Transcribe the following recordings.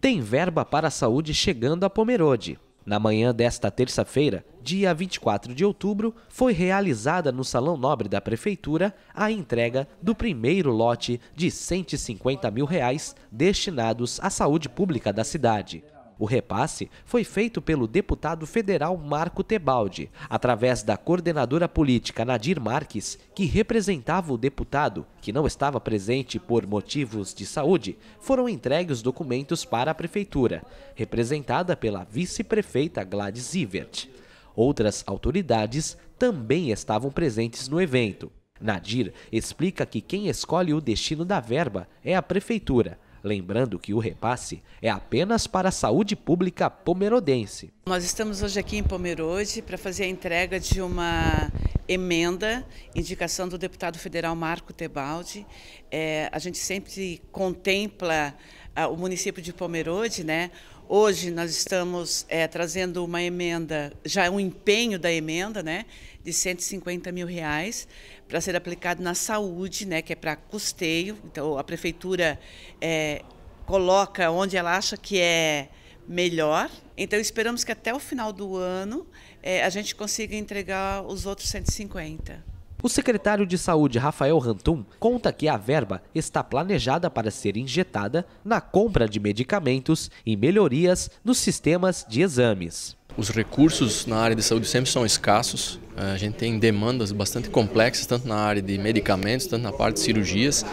Tem verba para a saúde chegando a Pomerode. Na manhã desta terça-feira, dia 24 de outubro, foi realizada no Salão Nobre da Prefeitura a entrega do primeiro lote de 150 mil reais destinados à saúde pública da cidade. O repasse foi feito pelo deputado federal Marco Tebaldi, através da coordenadora política Nadir Marques, que representava o deputado, que não estava presente por motivos de saúde, foram entregues documentos para a prefeitura, representada pela vice-prefeita Gladys Ivert. Outras autoridades também estavam presentes no evento. Nadir explica que quem escolhe o destino da verba é a prefeitura Lembrando que o repasse é apenas para a saúde pública pomerodense. Nós estamos hoje aqui em Pomerode para fazer a entrega de uma emenda, indicação do deputado federal Marco Tebaldi. É, a gente sempre contempla ah, o município de Pomerode, né? Hoje nós estamos é, trazendo uma emenda, já um empenho da emenda, né, de 150 mil reais para ser aplicado na saúde, né, que é para custeio. Então a prefeitura é, coloca onde ela acha que é melhor. Então esperamos que até o final do ano é, a gente consiga entregar os outros 150. O secretário de Saúde, Rafael Rantum, conta que a verba está planejada para ser injetada na compra de medicamentos e melhorias nos sistemas de exames. Os recursos na área de saúde sempre são escassos. Eh, a gente tem demandas bastante complexas, tanto na área de medicamentos, tanto na parte de cirurgias.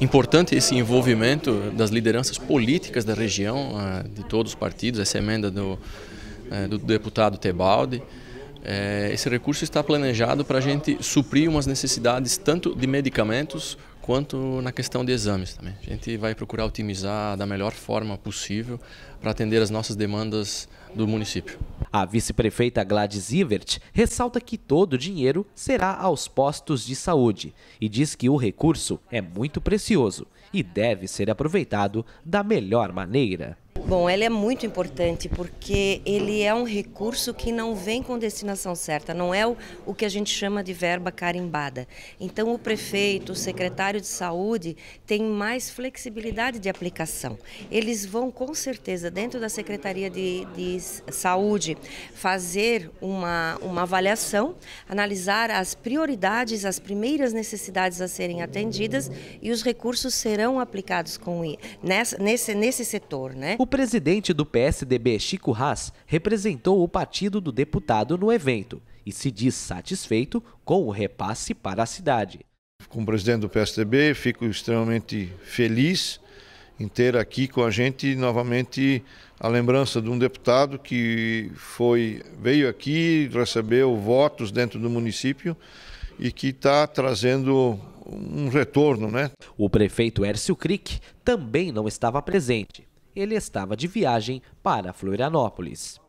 Importante esse envolvimento das lideranças políticas da região, eh, de todos os partidos, essa emenda do, eh, do deputado Tebaldi. É, esse recurso está planejado para a gente suprir umas necessidades tanto de medicamentos quanto na questão de exames também. A gente vai procurar otimizar da melhor forma possível para atender as nossas demandas do município. A vice-prefeita Gladys Ivert ressalta que todo o dinheiro será aos postos de saúde e diz que o recurso é muito precioso e deve ser aproveitado da melhor maneira. Bom, ele é muito importante porque ele é um recurso que não vem com destinação certa, não é o, o que a gente chama de verba carimbada. Então, o prefeito, o secretário de saúde tem mais flexibilidade de aplicação. Eles vão, com certeza, dentro da Secretaria de, de Saúde, fazer uma, uma avaliação, analisar as prioridades, as primeiras necessidades a serem atendidas e os recursos serão aplicados com, nessa, nesse, nesse setor. Né? O presidente do PSDB, Chico Haas, representou o partido do deputado no evento e se diz satisfeito com o repasse para a cidade. Como presidente do PSDB, fico extremamente feliz em ter aqui com a gente novamente a lembrança de um deputado que foi veio aqui, recebeu votos dentro do município e que está trazendo um retorno, né? O prefeito Ércio Crick também não estava presente ele estava de viagem para Florianópolis.